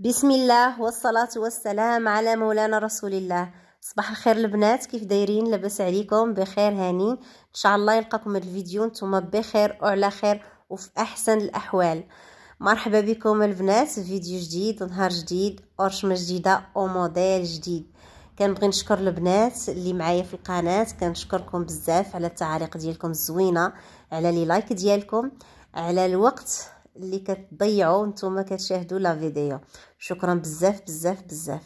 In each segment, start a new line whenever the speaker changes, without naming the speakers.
بسم الله والصلاة والسلام على مولانا رسول الله صباح الخير البنات كيف دايرين لاباس عليكم بخير هانين ان شاء الله يلقاكم الفيديو نتوما بخير وعلى خير وفي احسن الاحوال مرحبا بكم البنات فيديو جديد نهار جديد ورشمه جديده وموديل جديد كنبغي نشكر البنات اللي معايا في القناه كنشكركم بزاف على التعاليق ديالكم الزوينه على لي لايك ديالكم على الوقت اللي كتضيعوا نتوما كتشاهدوا لا فيديو شكرا بزاف بزاف بزاف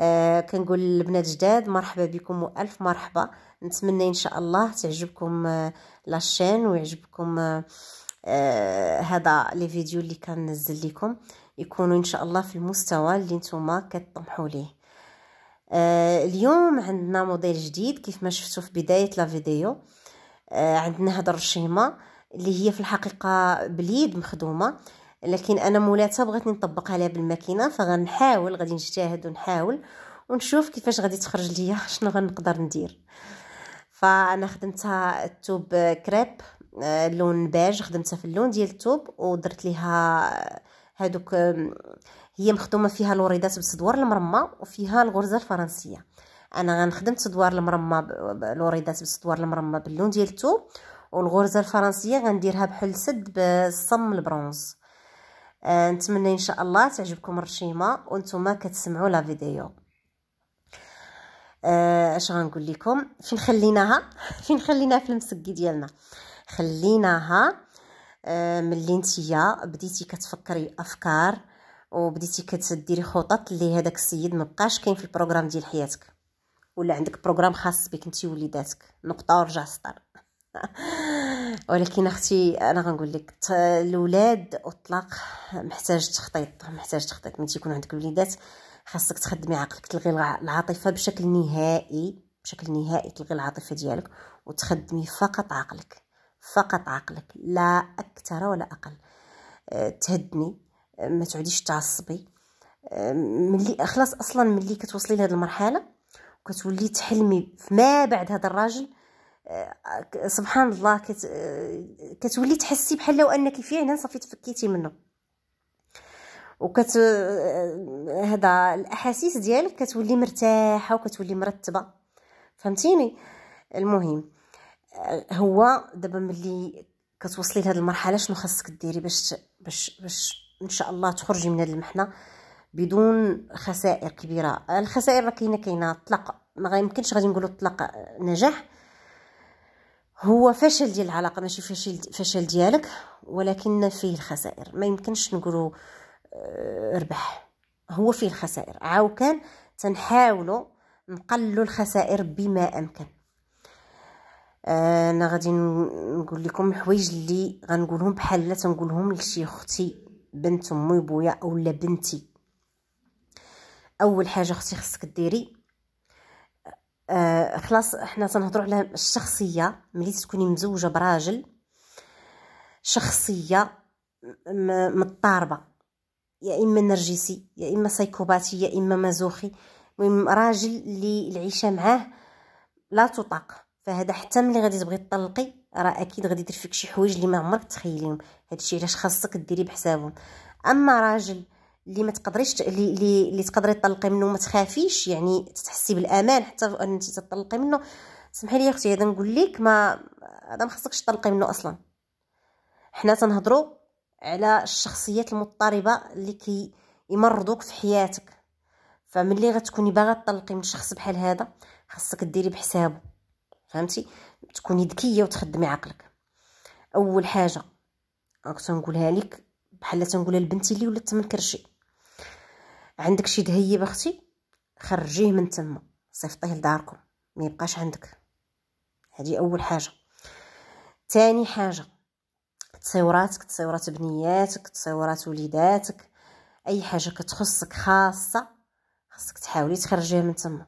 آه كنقول البنات جداد مرحبا بكم والف مرحبا نتمنى ان شاء الله تعجبكم آه لاشين ويعجبكم آه،, آه هذا لي فيديو اللي كنزل لكم يكونوا ان شاء الله في المستوى اللي نتوما كتطمحوا ليه آه اليوم عندنا موديل جديد كيف ما شفتوا في بدايه لا فيديو آه عندنا هذا الرشيمه اللي هي في الحقيقه بليد مخدومه لكن انا مولاتها بغيت نطبق عليها بالماكينه فغنحاول غادي نجتهد ونحاول ونشوف كيفاش غادي تخرج ليا شنو غنقدر ندير فانا خدمتها التوب كريب آه، لون باج خدمتها في اللون ديال التوب ودرت ليها آه، هادوك هي مخدومه فيها لوريدات بصدوار المرمى وفيها الغرزه الفرنسيه انا غنخدم صدوار المرمى لوريدات بصدوار المرمى باللون ديال التوب والغرزه الفرنسيه غنديرها بحل سد بالصم البرونز آه، نتمنى ان شاء الله تعجبكم الرشيمه وانتم كتسمعوا لا فيديو اش آه، غنقول لكم فين خليناها فين خليناها في المسقي ديالنا خليناها آه، ملي نتيا بديتي كتفكري افكار وبديتي كتديري خطط اللي هذاك السيد ما بقاش كاين في البروغرام ديال حياتك ولا عندك بروغرام خاص بك انت وليداتك نقطه ورجع سطر ولكن اختي انا غنقول لك الاولاد اطلاق محتاج تخطيط محتاج تخطيط ملي تيكون عندك وليدات خاصك تخدمي عقلك تلغي العاطفه بشكل نهائي بشكل نهائي تلغي العاطفه ديالك وتخدمي فقط عقلك فقط عقلك لا اكثر ولا اقل آه، تهدني آه، ما تعوديش تعصبي آه، ملي خلاص اصلا ملي كتوصلي لهاد المرحله وكتولي تحلمي ما بعد هذا الراجل سبحان الله كت... كتولي تحسي بحال لو انك فعلا صافي تفكيتي منه وكت هذا الاحاسيس ديالك كتولي مرتاحه وكتولي مرتبه فهمتيني المهم هو دابا ملي كتوصلي لهاد المرحله شنو خاصك ديري باش باش باش ان شاء الله تخرجي من هاد المحنه بدون خسائر كبيره الخسائر راه كاينه كاينه طلاق ما يمكنش غادي نقولوا طلاق نجاح هو فشل ديال العلاقه ماشي فشل فشل ديالك ولكن فيه الخسائر ما يمكنش نقولوا آه، ربح هو فيه الخسائر عاو كان تنحاولوا نقللوا الخسائر بما امكن آه، انا غادي نقول لكم الحوايج اللي غنقولهم بحال لا تنقولهم لشي اختي بنت امي بويا اولا بنتي اول حاجه اختي خصك ديري آه، خلاص حنا تنهضروا على الشخصيه ملي تكوني مزوجه براجل شخصيه مضطربه يا اما نرجسي يا اما سايكوباتي يا اما مازوخي المهم راجل اللي العيشه معاه لا تطاق فهذا حتى ملي غادي تبغي تطلقي راه اكيد غادي يدير فيك شي حوايج اللي ما عمرك تخيليهم هادشي علاش خاصك ديري بحسابهم اما راجل اللي ما تقدريش اللي اللي تقدري تطلقي منه ما تخافيش يعني تحسي بالامان حتى انت تطلقي منه سمحي لي اختي هذا نقول لك ما هذا ما خصكش تطلقي منه اصلا حنا تنهضروا على الشخصيات المضطربه اللي كي يمرضوك في حياتك فملي غتكوني باغا تطلقي من شخص بحال هذا خصك ديري بحسابه فهمتي تكوني ذكيه وتخدمي عقلك اول حاجه راك تنقولها لك بحال تنقولها لبنتي اللي ولات من كرشي عندك شي دهيب اختي خرجيه من تما صيفطيه لداركم ما يبقاش عندك هذه اول حاجه ثاني حاجه تصوراتك تصورات بنياتك تصورات وليداتك اي حاجه كتخصك خاصه خاصك تحاولي تخرجيها من تما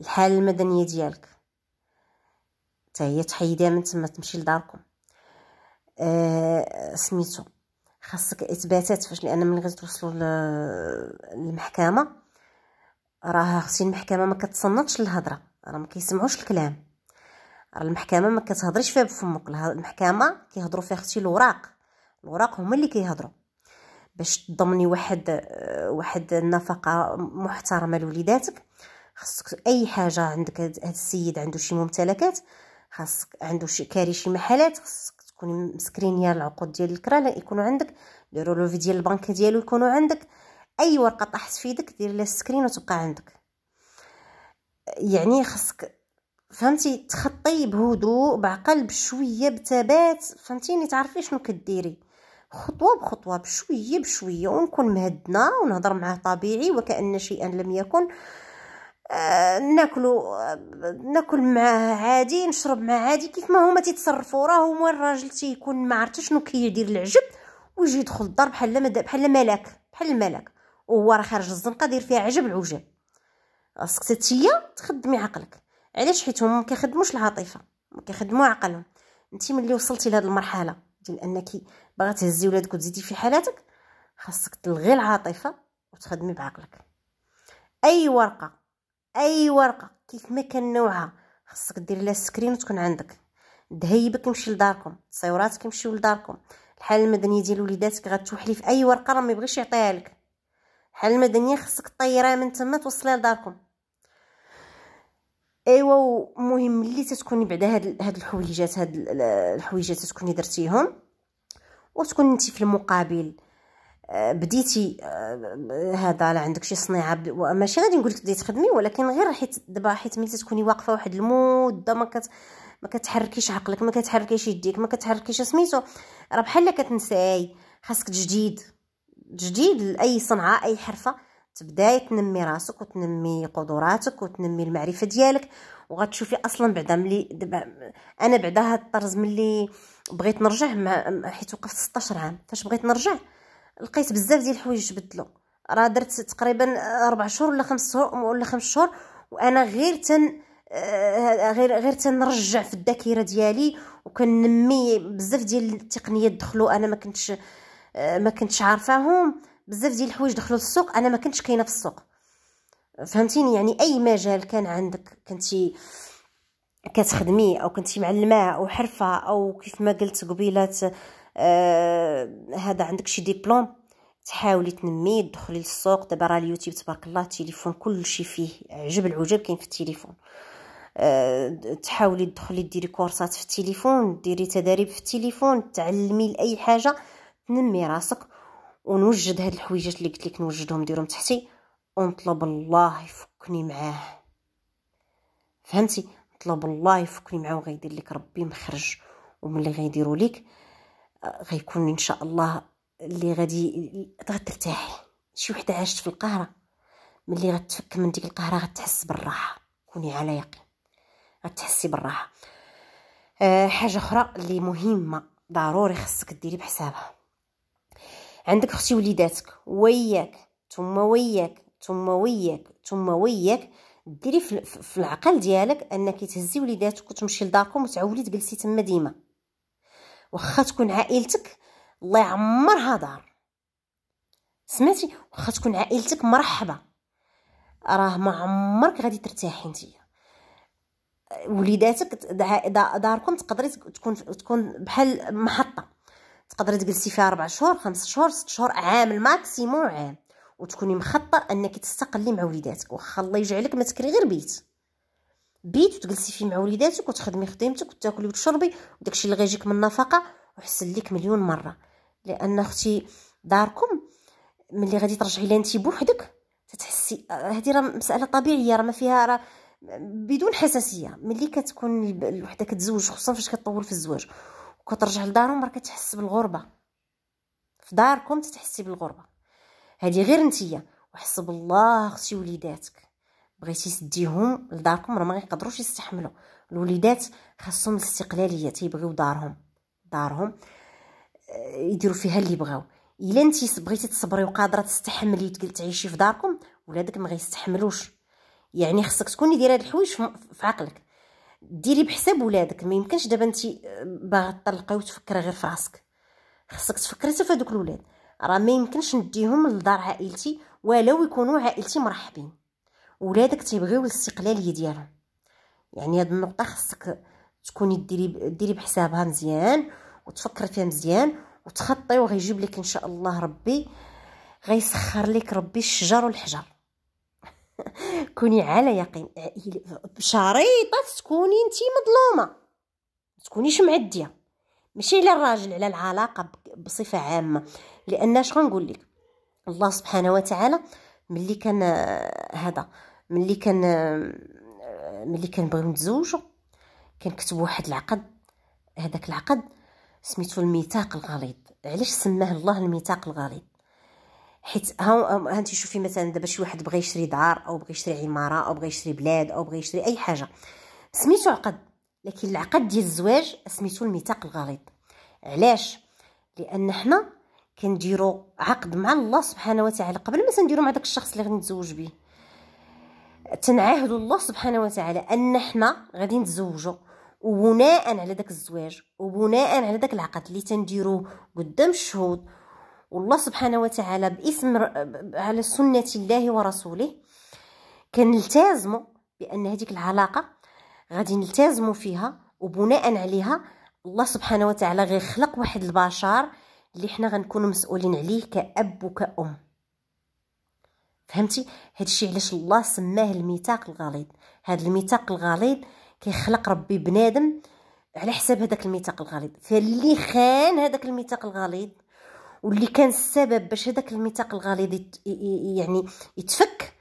الحاله المدنيه ديالك حتى هي تحيديها من تما تمشي لداركم أه سميتو خاصك اثباتات فاش لان ملي غتوصلوا للمحكمه راه خصي المحكمه ما كتصنتش الهضره راه ما كيسمعوش الكلام راه المحكمه ما كتهضريش فيها بفمك المحكمه كيهضروا فيها اختي الوراق الوراق هما اللي كيهضروا باش تضمني واحد واحد النفقه محترمه لوليداتك خاصك اي حاجه عندك هاد السيد عنده شي ممتلكات خاصك عنده شي كاري شي محلات خاصك تكوني مسكرينيه العقود ديال الكرا يكونوا عندك لي رولوفي ديال البنك ديالو يكونوا عندك اي ورقه طاحت في يدك دير لها سكرين وتبقى عندك يعني خصك فهمتي تخطي بهدوء بعقل بشويه بثبات فهمتيني يعني تعرفي شنو كديري خطوه بخطوه بشويه بشويه ونكون مهدنا ونهضر معاه طبيعي وكان شيئا لم يكن ناكلوا آه، ناكلو آه، ناكل معاه عادي نشرب معاه عادي كيف ما هما تيتصرفوا راه هو الراجل تيكون ما عرفتش شنو كيدير العجب ويجي يدخل الدار بحال ما بحال ملاك بحال الملاك وهو راه خارج الزنقه داير فيها عجب العجب خاصك تتيا تخدمي عقلك علاش حيت هما ما كيخدموش العاطفه ما كيخدموا عقلهم انت ملي وصلتي لهاد المرحله ديال انك باغا تهزي ولادك وتزيدي في حالاتك خاصك تلغي العاطفه وتخدمي بعقلك اي ورقه اي ورقه كيف ما كان نوعها خصك دير لها سكرين وتكون عندك دهيبك يمشي لداركم تصيوراتك يمشيو لداركم الحاله المدنيه ديال وليداتك غتوحلي في اي ورقه راه ما يبغيش يعطيها لك الحاله المدنيه خصك طيرها من تما توصلها لداركم ايوا مهم ملي تتكوني بعدا هاد هاد الحويجات هاد الحويجات تكوني درتيهم وتكون انت في المقابل بديتي آه، هذا لا عندك شي صنيعه ماشي غادي نقول لك بديتي تخدمي ولكن غير حيت دابا حيت ملي تكوني واقفه واحد المده ما كت ما كتحركيش عقلك ما كتحركيش يديك ما كتحركيش سميتو راه بحال كتنساي خاصك جديد جديد لاي صنعه اي حرفه تبداي تنمي راسك وتنمي قدراتك وتنمي المعرفه ديالك وغتشوفي اصلا بعدا ملي دابا انا بعدا هاد الطرز ملي بغيت نرجع حيت وقفت 16 عام فاش بغيت نرجع لقيت بزاف ديال الحوايج تبدلوا راه درت تقريبا أربع شهور ولا خمس شهور ولا خمس شهور وانا غير تن آه، غير غير تنرجع في الذاكره ديالي وكنمي بزاف ديال التقنيات دخلوا انا ما كنتش آه، ما كنتش عارفاهم بزاف ديال الحوايج دخلوا للسوق انا ما كنتش كاينه في السوق فهمتيني يعني اي مجال كان عندك كنتي كتخدمي او كنتي معلمه او حرفه او كيف ما قلت آه آه هذا عندك شي ديبلوم تحاولي تنميه تدخلي للسوق دابا راه اليوتيوب تبارك الله التليفون كلشي فيه عجب العجب كاين في التليفون أه تحاولي تدخلي ديري كورسات في التليفون ديري تدريب في التليفون تعلمي لاي حاجه تنمي راسك ونوجد هاد الحويجات اللي قلت لك نوجدهم ديرهم تحتي ونطلب الله يفكني معاه فهمتي نطلب الله يفكني معاه وغيدير لك ربي مخرج وملي غيديروا لك غيكون ان شاء الله اللي غادي غترتاحي شي وحده عاشت في القهره ملي غتفك من ديك القهره غتحس بالراحه كوني على يقين غتحسي بالراحه أه حاجه اخرى اللي مهمه ضروري خصك ديري بحسابها عندك اختي وليداتك وياك ثم وياك ثم وياك ثم وياك ديري في العقل ديالك انك تهزي وليداتك وتمشي لداركم وتعولي تجلسي تما ديما واخا تكون عائلتك الله يعمرها دار سمعتي واخا تكون عائلتك مرحبا راه ما عمرك غادي ترتاحي نتيا وليداتك داركم تقدري تكون تكون بحال محطه تقدري تجلسي فيها ربع شهور خمس شهور ست شهور عام الماكسيموم عام وتكوني مخطر انك تستقلي مع وليداتك واخا الله يجعلك ما تكري غير بيت بيت وتجلسي فيه مع وليداتك وتخدمي خدمتك وتاكلي وتشربي وداكشي اللي غيجيك من النفقه وحسن ليك مليون مره لان اختي داركم ملي غادي ترجعي لانتي بوحدك تتحسي هذه راه مساله طبيعيه راه ما فيها راه بدون حساسيه ملي كتكون الوحده كتزوج خصوصا فاش كتطول في الزواج وكترجع لدارهم راه كتحس بالغربه في داركم تتحسي بالغربه هذه غير نتيا وحسب الله اختي وليداتك بغيتي تديهم لداركم راه ما غيقدروش يستحملوا الوليدات خاصهم الاستقلاليه تيبغيو دارهم دارهم آه، يديروا فيها اللي بغاو الا انت بغيتي تصبري وقادره تستحملي تعيشي في داركم ولادك ما غيستحملوش يعني خصك تكوني دايره هاد الحوايج في عقلك ديري بحساب ولادك ما يمكنش دابا انت آه، باغا تطلقي وتفكري غير في راسك خصك تفكري حتى في هذوك الاولاد راه ما يمكنش نديهم لدار عائلتي ولو يكونوا عائلتي مرحبين ولادك تيبغيو الاستقلاليه ديالهم يعني هاد النقطه خصك تكوني ديري ديري بحسابها مزيان وتفكر فيها مزيان وتخطي وغيجيب لك ان شاء الله ربي غيسخر لك ربي الشجر والحجر كوني على يقين بشريطه تكوني انت مظلومه ما تكونيش معديه ماشي على الراجل على العلاقه بصفه عامه لان اش غنقول لك الله سبحانه وتعالى ملي كان هذا ملي كان ملي كنبغيو نتزوجو كنكتبو واحد العقد هذاك العقد سميتو الميثاق الغليظ علاش سماه الله الميثاق الغليظ حيت ها انت شوفي مثلا دابا شي واحد بغى يشري دار او بغى يشري عماره او بغى يشري بلاد او بغى يشري اي حاجه سميتو عقد لكن العقد ديال الزواج سميتو الميثاق الغليظ علاش لان حنا كنديرو عقد مع الله سبحانه وتعالى قبل ما تنديرو مع داك الشخص اللي غنتزوج به تنعاهدوا الله سبحانه وتعالى ان حنا غادي نتزوجوا وبناء على داك الزواج وبناء على داك العقد اللي تنديروا قدام الشهود والله سبحانه وتعالى باسم على سنه الله ورسوله كنلتزموا بان هذيك العلاقه غادي نلتزموا فيها وبناء عليها الله سبحانه وتعالى غيخلق واحد البشر اللي حنا غنكونوا مسؤولين عليه كأب وكأم فهمتي الشيء علاش الله سماه الميثاق الغليظ هذا الميثاق الغليظ كيخلق ربي بنادم على حساب هذاك الميثاق الغليظ فاللي خان هذاك الميثاق الغليظ واللي كان السبب باش هذاك الميثاق الغليظ يعني يتفك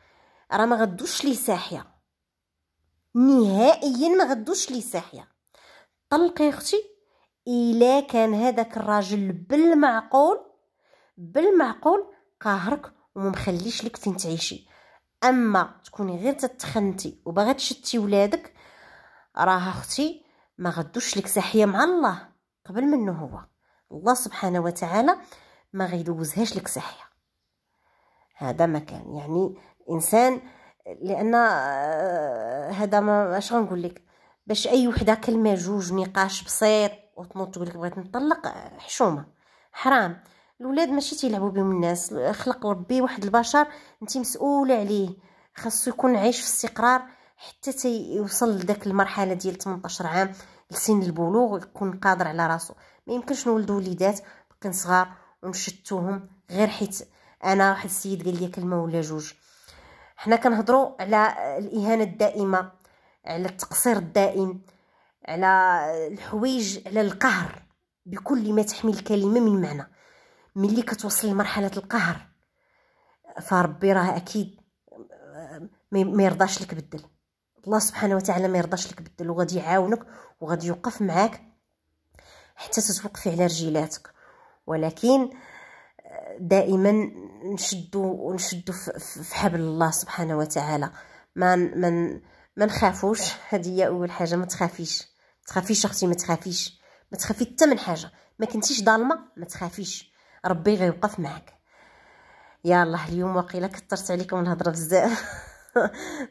راه ما غدوش ليه ساحيه نهائيا ما غدوش ليه ساحيه طلقي اختي الا كان هذاك الراجل بالمعقول بالمعقول قاهرك ومخليش لك فين تعيشي اما تكوني غير تتخنتي وباغا تشتي ولادك راه اختي ما غدوش لك صحيه مع الله قبل منه هو الله سبحانه وتعالى ما غيدوزهاش لك صحيه هذا ما كان يعني انسان لان آه، هذا ما اش غنقول لك باش اي وحده كلمه جوج نقاش بسيط وتنوض تقول لك بغيت نطلق آه، حشومه حرام الولاد ماشي تيلعبوا بهم الناس خلق ربي واحد البشر انت مسؤوله عليه خاصو يكون عايش في استقرار حتى تيوصل لذاك المرحله ديال 18 عام لسن البلوغ ويكون قادر على راسو ما يمكنش نولدو وليدات بقين صغار ونشتوهم غير حيت انا واحد السيد قال لي كلمه ولا جوج حنا كنهضروا على الاهانه الدائمه على التقصير الدائم على الحوايج على القهر بكل ما تحمل الكلمه من معنى ملي كتوصل لمرحله القهر فربي راه اكيد ما يرضاش لك بدل الله سبحانه وتعالى ما يرضاش لك بدل وغادي يعاونك وغادي يوقف معاك حتى تتوقفي على رجيلاتك ولكن دائما نشدو نشدو في حبل الله سبحانه وتعالى ما من ما نخافوش هذه اول حاجه ما تخافيش تخافيش اختي ما تخافيش ما تخافي حتى من حاجه ما كنتيش ظالمه ما تخافيش ربي غيوقف معك الله اليوم واقيلا كثرت عليكم الهضره بزاف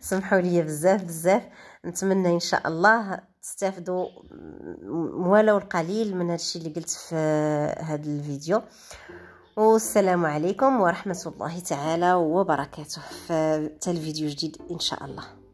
سمحوا لي بزاف بزاف نتمنى ان شاء الله تستافدوا ولو القليل من هادشي اللي قلت في هذا الفيديو والسلام عليكم ورحمه الله تعالى وبركاته في فيديو جديد ان شاء الله